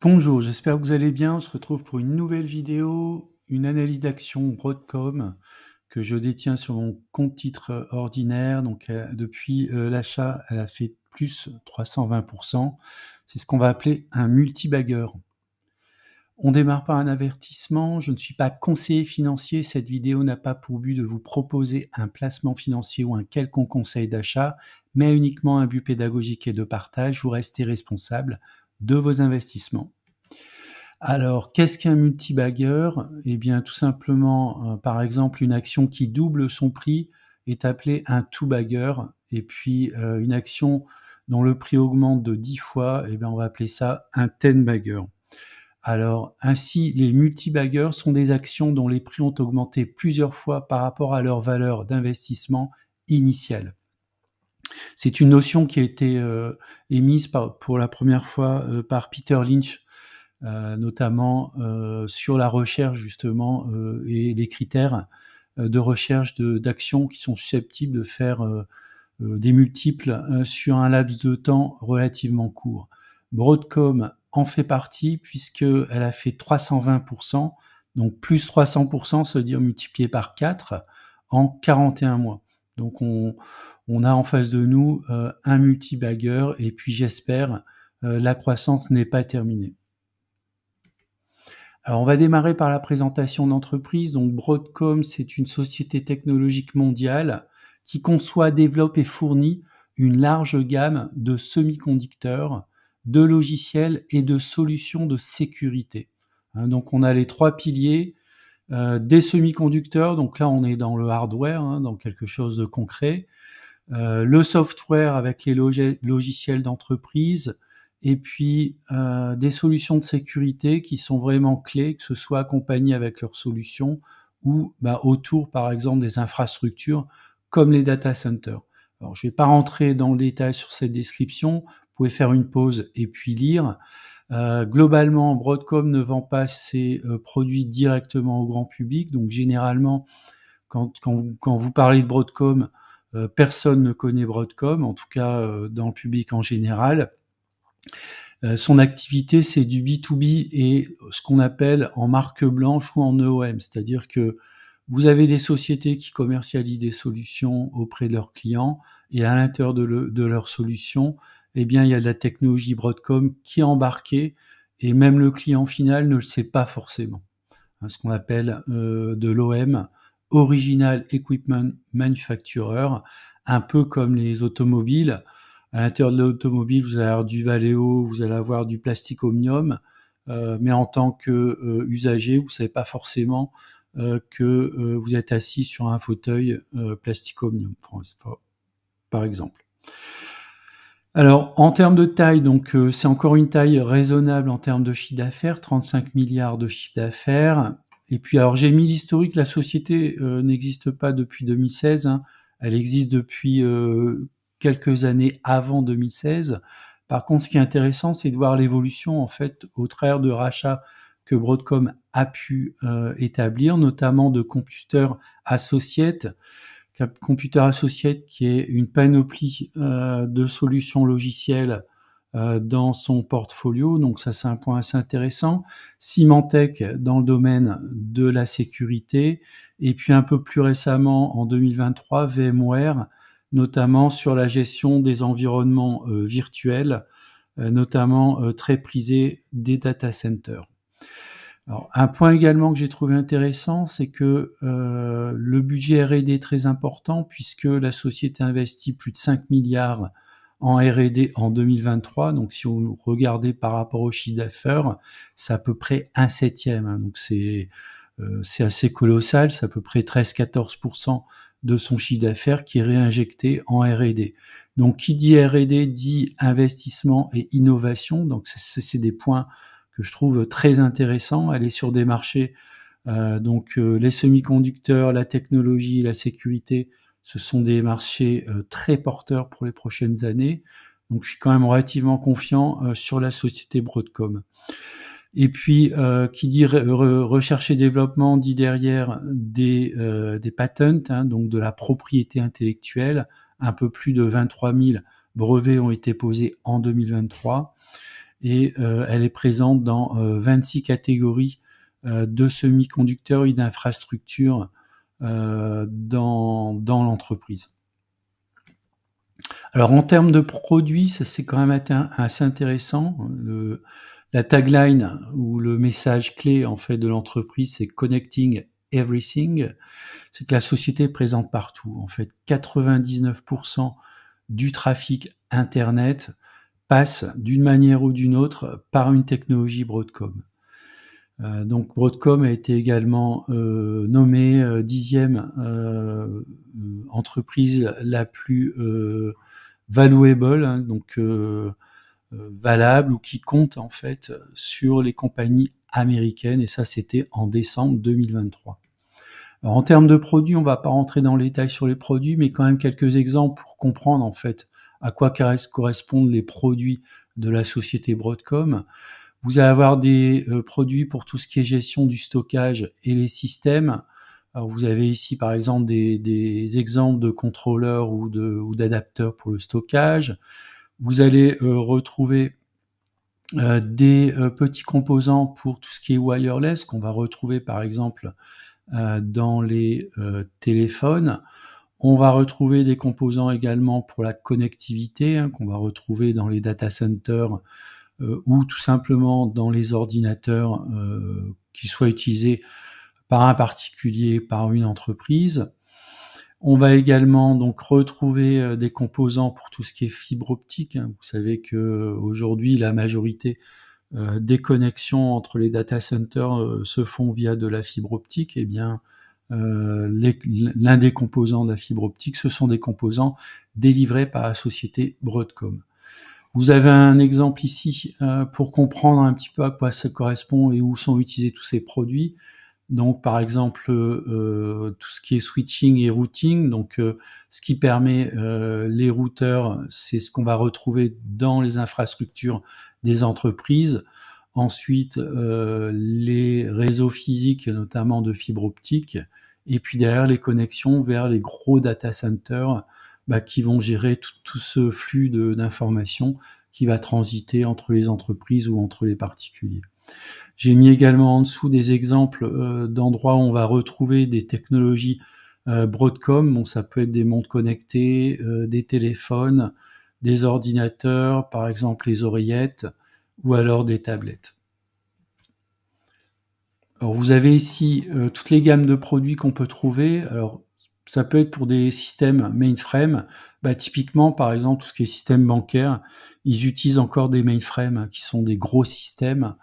Bonjour, j'espère que vous allez bien. On se retrouve pour une nouvelle vidéo, une analyse d'action Broadcom que je détiens sur mon compte titre ordinaire. Donc euh, depuis euh, l'achat, elle a fait plus 320%. C'est ce qu'on va appeler un multibagger. On démarre par un avertissement. Je ne suis pas conseiller financier. Cette vidéo n'a pas pour but de vous proposer un placement financier ou un quelconque conseil d'achat, mais uniquement un but pédagogique et de partage. Vous restez responsable de vos investissements. Alors, qu'est-ce qu'un multibagger Eh bien, tout simplement, euh, par exemple, une action qui double son prix est appelée un two-bagger. Et puis, euh, une action dont le prix augmente de 10 fois, eh bien, on va appeler ça un ten-bagger. Alors, ainsi, les multibaggers sont des actions dont les prix ont augmenté plusieurs fois par rapport à leur valeur d'investissement initiale. C'est une notion qui a été euh, émise pour la première fois euh, par Peter Lynch, euh, notamment sur la recherche justement et les critères de recherche d'actions qui sont susceptibles de faire des multiples sur un laps de temps relativement court. Broadcom en fait partie puisqu'elle a fait 320%, donc plus 300%, se dire multiplié par 4, en 41 mois. Donc on, a en face de nous euh, un multi et puis j'espère euh, la croissance n'est pas terminée. Alors on va démarrer par la présentation d'entreprise. Donc Broadcom, c'est une société technologique mondiale qui conçoit, développe et fournit une large gamme de semi-conducteurs, de logiciels et de solutions de sécurité. Hein, donc on a les trois piliers, euh, des semi-conducteurs, donc là on est dans le hardware, hein, dans quelque chose de concret. Euh, le software avec les logiciels d'entreprise, et puis euh, des solutions de sécurité qui sont vraiment clés, que ce soit accompagnées avec leurs solutions ou bah, autour par exemple des infrastructures comme les data centers. Alors je ne vais pas rentrer dans le détail sur cette description, vous pouvez faire une pause et puis lire. Euh, globalement, Broadcom ne vend pas ses euh, produits directement au grand public. Donc généralement, quand, vous, parlez de Broadcom, euh, personne ne connaît Broadcom, en tout cas dans le public en général. son activité, c'est du B2B et ce qu'on appelle en marque blanche ou en EOM, c'est-à-dire que vous avez des sociétés qui commercialisent des solutions auprès de leurs clients et à l'intérieur de leurs solutions, eh bien, il y a de la technologie Broadcom qui est embarquée et même le client final ne le sait pas forcément. Hein, ce qu'on appelle euh, de l'OM, Original Equipment Manufacturer, un peu comme les automobiles. À l'intérieur de l'automobile, vous allez avoir du Valeo, vous allez avoir du plastique omnium, euh, mais en tant qu'usager, euh, usager, vous ne savez pas forcément que vous êtes assis sur un fauteuil plastique omnium, par exemple. Alors, en termes de taille, donc euh, c'est encore une taille raisonnable en termes de chiffre d'affaires, 35 milliards de chiffre d'affaires. Et puis, alors j'ai mis l'historique, la société euh, n'existe pas depuis 2016, hein. elle existe depuis euh, quelques années avant 2016. Par contre, ce qui est intéressant, c'est de voir l'évolution en fait au travers de rachats que Broadcom a pu établir, notamment de computers associates. Computer Associate, qui est une panoplie euh, de solutions logicielles euh, dans son portfolio. Donc ça, c'est un point assez intéressant. Symantec dans le domaine de la sécurité. Et puis un peu plus récemment, en 2023, VMware, notamment sur la gestion des environnements euh, virtuels, notamment très prisé des data centers. Alors, un point également que j'ai trouvé intéressant, c'est que euh, le budget RD est très important puisque la société investit plus de 5 milliards en RD en 2023. Donc si on regardait par rapport au chiffre d'affaires, c'est à peu près un septième. Hein. donc euh, c'est assez colossal, c'est à peu près 13-14% de son chiffre d'affaires qui est réinjecté en RD. Donc qui dit RD dit investissement et innovation. Donc c'est des points que je trouve très intéressant. Elle est sur des marchés, euh, donc euh, les semi-conducteurs, la technologie, la sécurité, ce sont des marchés euh, très porteurs pour les prochaines années. Donc je suis quand même relativement confiant sur la société Broadcom. Et puis, qui dit recherche et développement dit derrière des, des patents, hein, donc de la propriété intellectuelle. Un peu plus de 23 000 brevets ont été posés en 2023 et euh, elle est présente dans 26 euh, catégories euh, de semi-conducteurs et d'infrastructures dans, l'entreprise. Alors en termes de produits, ça c'est quand même assez intéressant. la tagline ou le message clé en fait de l'entreprise, c'est connecting everything. C'est que la société est présente partout. En fait, 99% du trafic internet passe d'une manière ou d'une autre par une technologie Broadcom. Euh, donc Broadcom a été également euh, nommée euh, dixième entreprise la plus valuable, hein, donc valable ou qui compte en fait sur les compagnies américaines et ça c'était en décembre 2023. Alors, en termes de produits, on ne va pas rentrer dans les détails sur les produits, mais quand même quelques exemples pour comprendre en fait à quoi correspondent les produits de la société Broadcom. Vous allez avoir des euh, produits pour tout ce qui est gestion du stockage et les systèmes. vous avez ici par exemple des, exemples de contrôleurs ou d'adapteurs pour le stockage. Vous allez euh, retrouver euh, des petits composants pour tout ce qui est wireless qu'on va retrouver par exemple dans les téléphones. On va retrouver des composants également pour la connectivité hein, qu'on va retrouver dans les data centers euh, ou tout simplement dans les ordinateurs euh, qui soient utilisés par un particulier, par une entreprise. On va également donc retrouver euh, des composants pour tout ce qui est fibre optique. Hein. Vous savez que aujourd'hui la majorité des connexions entre les data centers se font via de la fibre optique. Eh bien, euh, l'un des composants de la fibre optique, ce sont des composants délivrés par la société Broadcom. Vous avez un exemple ici euh, pour comprendre un petit peu à quoi ça correspond et où sont utilisés tous ces produits. Donc, par exemple, euh, tout ce qui est switching et routing. Donc, ce qui permet les routeurs, c'est ce qu'on va retrouver dans les infrastructures des entreprises ensuite euh, les réseaux physiques, notamment de fibre optique, et puis derrière les connexions vers les gros data centers bah, qui vont gérer tout, ce flux d'informations qui va transiter entre les entreprises ou entre les particuliers. J'ai mis également en dessous des exemples euh, d'endroits où on va retrouver des technologies euh, Broadcom, ça peut être des montres connectées, des téléphones, des ordinateurs, par exemple les oreillettes, ou alors des tablettes. Alors vous avez ici euh, toutes les gammes de produits qu'on peut trouver. Alors ça peut être pour des systèmes mainframe. Bah, typiquement, par exemple, tout ce qui est système bancaire, ils utilisent encore des mainframes qui sont des gros systèmes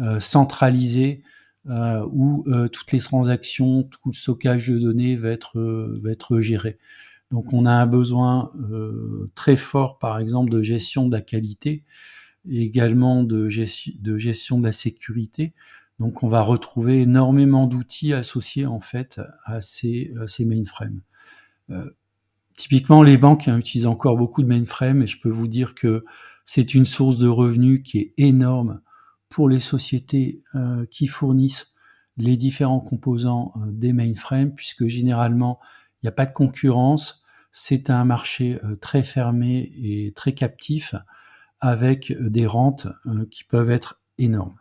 euh, centralisés euh, où toutes les transactions, tout le stockage de données va va être géré. Donc on a un besoin très fort, par exemple, de gestion de la qualité également de, gestion de la sécurité. Donc on va retrouver énormément d'outils associés en fait à ces, mainframes. Euh, typiquement, les banques hein, utilisent encore beaucoup de mainframes et je peux vous dire que c'est une source de revenus qui est énorme pour les sociétés euh, qui fournissent les différents composants euh, des mainframes, puisque généralement, il n'y a pas de concurrence, c'est un marché très fermé et très captif avec euh, des rentes euh, qui peuvent être énormes.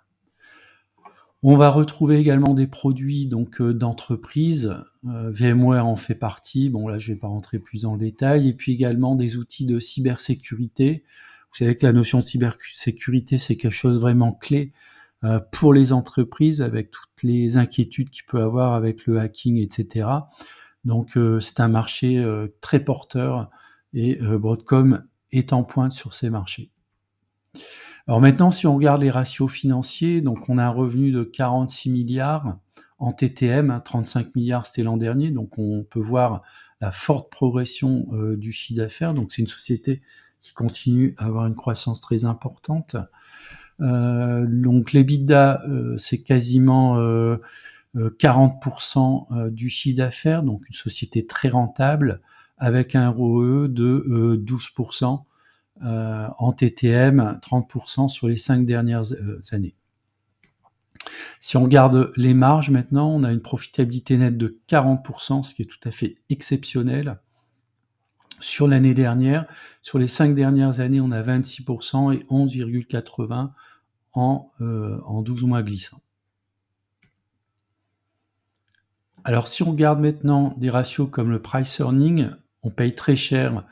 On va retrouver également des produits donc euh, d'entreprise. VMware en fait partie. Bon là, je ne vais pas rentrer plus en le détail. Et puis également des outils de cybersécurité. Vous savez que la notion de cybersécurité, c'est quelque chose vraiment clé pour les entreprises avec toutes les inquiétudes qu'il peut avoir avec le hacking, etc. Donc c'est un marché très porteur et Broadcom est en pointe sur ces marchés. Alors maintenant, si on regarde les ratios financiers, donc on a un revenu de 46 milliards en TTM, 35 hein, milliards c'était l'an dernier, donc on peut voir la forte progression euh, du chiffre d'affaires. Donc c'est une société qui continue à avoir une croissance très importante. Euh, donc l'EBITDA, euh, c'est quasiment 40% du chiffre d'affaires, donc une société très rentable avec un ROE de 12%. Euh, en TTM, 30% sur les cinq dernières euh, années. Si on regarde les marges maintenant, on a une profitabilité nette de 40%, ce qui est tout à fait exceptionnel. Sur l'année dernière, sur les cinq dernières années, on a 26% et 11,80% en, 12 euh, mois glissants. Alors si on regarde maintenant des ratios comme le price earning, on paye très cher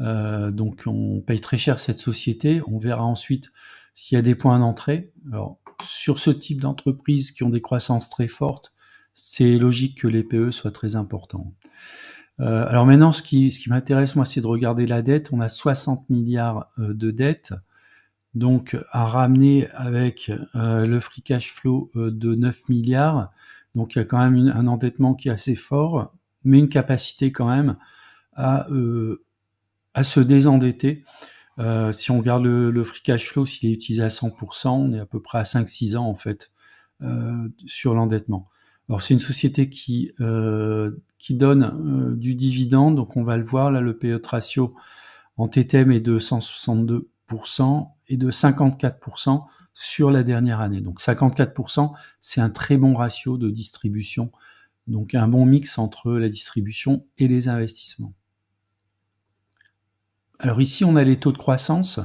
euh, donc on paye très cher cette société. On verra ensuite s'il y a des points d'entrée. Alors sur ce type d'entreprise qui ont des croissances très fortes, c'est logique que les PE soient très importants. Euh, alors maintenant, ce qui, ce qui m'intéresse, moi, c'est de regarder la dette. On a 60 milliards euh, de dettes, donc à ramener avec le free cash flow de 9 milliards. Donc il y a quand même un endettement qui est assez fort, mais une capacité quand même à à se désendetter. Euh, si on regarde le, free cash flow, s'il est utilisé à 100%, on est à peu près à 5-6 ans en fait euh, sur l'endettement. Alors c'est une société qui, euh, qui donne du dividende, donc on va le voir, là le PE ratio en TTM est de 162% et de 54% sur la dernière année. Donc 54%, c'est un très bon ratio de distribution, donc un bon mix entre la distribution et les investissements. Alors ici, on a les taux de croissance.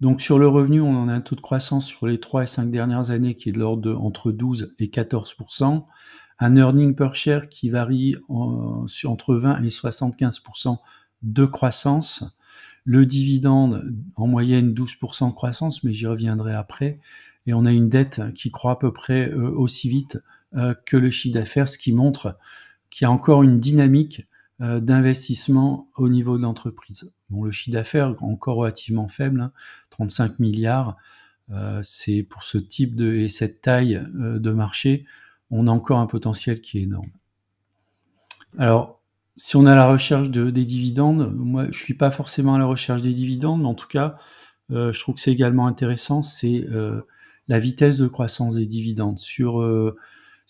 Donc sur le revenu, on en a un taux de croissance sur les 3 et 5 dernières années qui est de l'ordre entre 12 et 14 un earning per share qui varie entre 20 et 75 de croissance, le dividende en moyenne 12 de croissance, mais j'y reviendrai après, et on a une dette qui croît à peu près euh, aussi vite euh, que le chiffre d'affaires, ce qui montre qu'il y a encore une dynamique euh, d'investissement au niveau de l'entreprise. Bon, le chiffre d'affaires encore relativement faible, 35 hein, milliards, euh, c'est pour ce type de et cette taille euh, de marché, on a encore un potentiel qui est énorme. Alors, si on a la recherche de, des dividendes, moi je suis pas forcément à la recherche des dividendes, mais en tout cas, je trouve que c'est également intéressant, c'est la vitesse de croissance des dividendes sur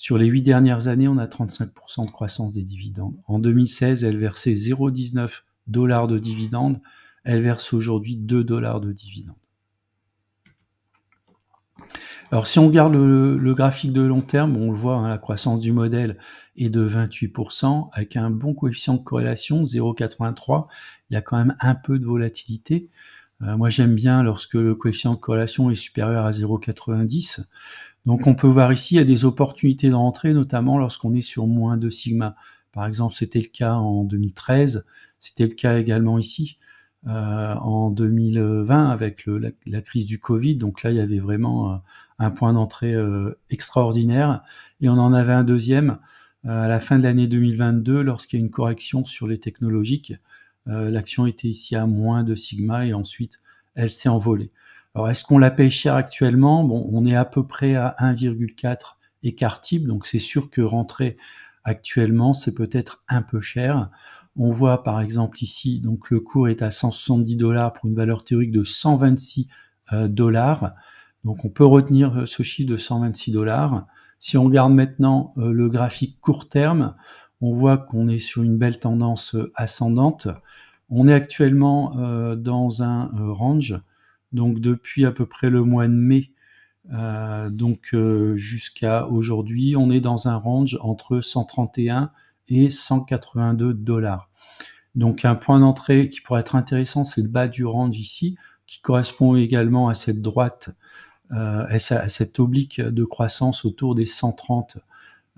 sur les huit dernières années, on a 35% de croissance des dividendes. En 2016, elle versait 0,19 dollars de dividendes. Elle verse aujourd'hui 2 dollars de dividendes. Alors si on regarde le, graphique de long terme, on le voit, hein, la croissance du modèle est de 28%, avec un bon coefficient de corrélation, 0,83. Il y a quand même un peu de volatilité. Euh, moi j'aime bien lorsque le coefficient de corrélation est supérieur à 0,90. Donc on peut voir ici, il y a des opportunités d'entrée, notamment lorsqu'on est sur moins de sigma. Par exemple, c'était le cas en 2013, c'était le cas également ici euh, en 2020 avec la, crise du Covid. Donc là, il y avait vraiment euh, un point d'entrée euh, extraordinaire. Et on en avait un deuxième à la fin de l'année 2022 lorsqu'il y a une correction sur les technologiques. L'action était ici à moins de sigma et ensuite, elle s'est envolée. Alors, est-ce qu'on la paye cher actuellement Bon, on est à peu près à 1,4 écart type, donc c'est sûr que rentrer actuellement, c'est peut-être un peu cher. On voit par exemple ici, donc le cours est à 170 dollars pour une valeur théorique de 126 euh, dollars. Donc on peut retenir euh, ce chiffre de 126 dollars. Si on regarde maintenant euh, le graphique court terme, on voit qu'on est sur une belle tendance ascendante. On est actuellement dans un range donc depuis à peu près le mois de mai, euh, donc euh, jusqu'à aujourd'hui, on est dans un range entre 131 et 182 dollars. Donc un point d'entrée qui pourrait être intéressant, c'est le bas du range ici, qui correspond également à cette droite, euh, à cette oblique de croissance autour des 130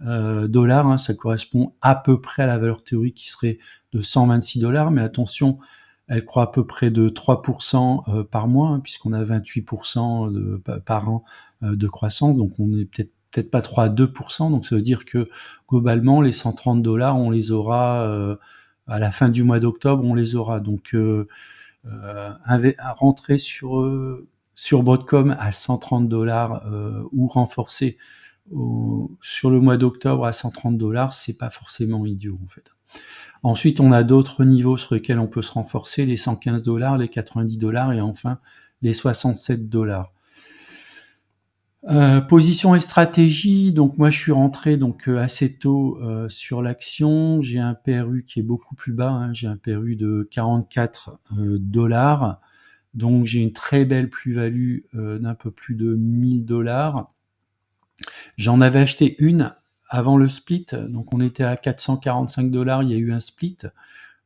dollars. Hein. ça correspond à peu près à la valeur théorique qui serait de 126 dollars, mais attention, elle croit à peu près de 3% euh, par mois, hein, puisqu'on a 28% par an euh, de croissance, donc on est peut-être peut-être pas 3 à 2%, donc ça veut dire que globalement, les 130 dollars, on les aura euh, à la fin du mois d'octobre, on les aura. Donc, rentrer sur, sur Broadcom à 130 dollars ou renforcer sur le mois d'octobre à 130 dollars, c'est pas forcément idiot en fait. Ensuite, on a d'autres niveaux sur lesquels on peut se renforcer, les 115 dollars, les 90 dollars et enfin les 67 dollars. Euh, position et stratégie, donc moi je suis rentré donc euh, assez tôt euh, sur l'action, j'ai un PRU qui est beaucoup plus bas, hein. j'ai un PRU de 44 dollars, donc j'ai une très belle plus-value d'un peu plus de 1000 dollars. J'en avais acheté une avant le split. Donc on était à 445 dollars, il y a eu un split.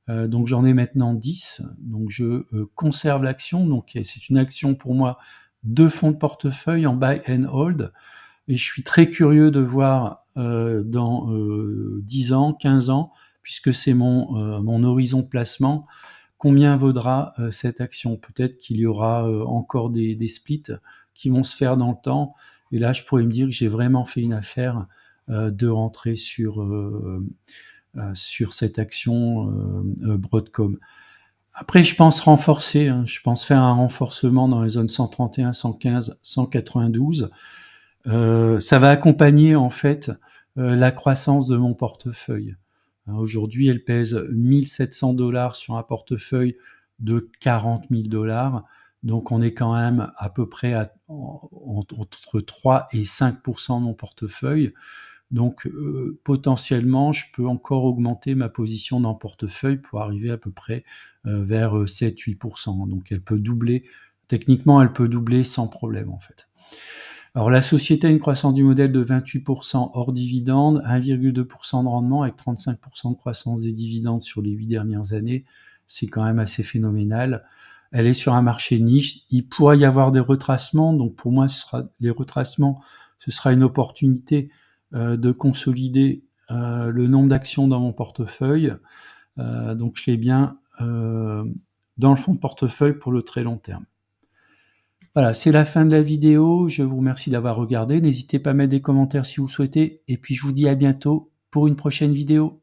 Euh, donc j'en ai maintenant 10. Donc je euh, conserve l'action. Donc c'est une action pour moi de fonds de portefeuille en buy and hold. Et je suis très curieux de voir euh, dans 10 ans, 15 ans, puisque c'est mon, mon horizon placement, combien vaudra cette action. Peut-être qu'il y aura encore des, des, splits qui vont se faire dans le temps. Et là, je pourrais me dire que j'ai vraiment fait une affaire euh, de rentrer sur, euh, euh, sur cette action Broadcom. Après, je pense renforcer, hein. je pense faire un renforcement dans les zones 131, 115, 192. ça va accompagner en fait la croissance de mon portefeuille. Hein, aujourd'hui, elle pèse 1700 dollars sur un portefeuille de 40 000 dollars. Donc, on est quand même à peu près à, entre 3 et 5 de mon portefeuille. Donc euh, potentiellement, je peux encore augmenter ma position dans le portefeuille pour arriver à peu près euh, vers 7-8%. Euh, Donc elle peut doubler, techniquement elle peut doubler sans problème en fait. Alors la société a une croissance du modèle de 28% hors dividende, 1,2% de rendement avec 35% de croissance des dividendes sur les 8 dernières années. C'est quand même assez phénoménal. Elle est sur un marché niche. Il pourrait y avoir des retracements. Donc pour moi, ce sera, les retracements, ce sera une opportunité euh, de consolider euh, le nombre d'actions dans mon portefeuille. Euh, donc je l'ai bien dans le fond de portefeuille pour le très long terme. Voilà, c'est la fin de la vidéo. Je vous remercie d'avoir regardé. N'hésitez pas à mettre des commentaires si vous souhaitez. Et puis je vous dis à bientôt pour une prochaine vidéo.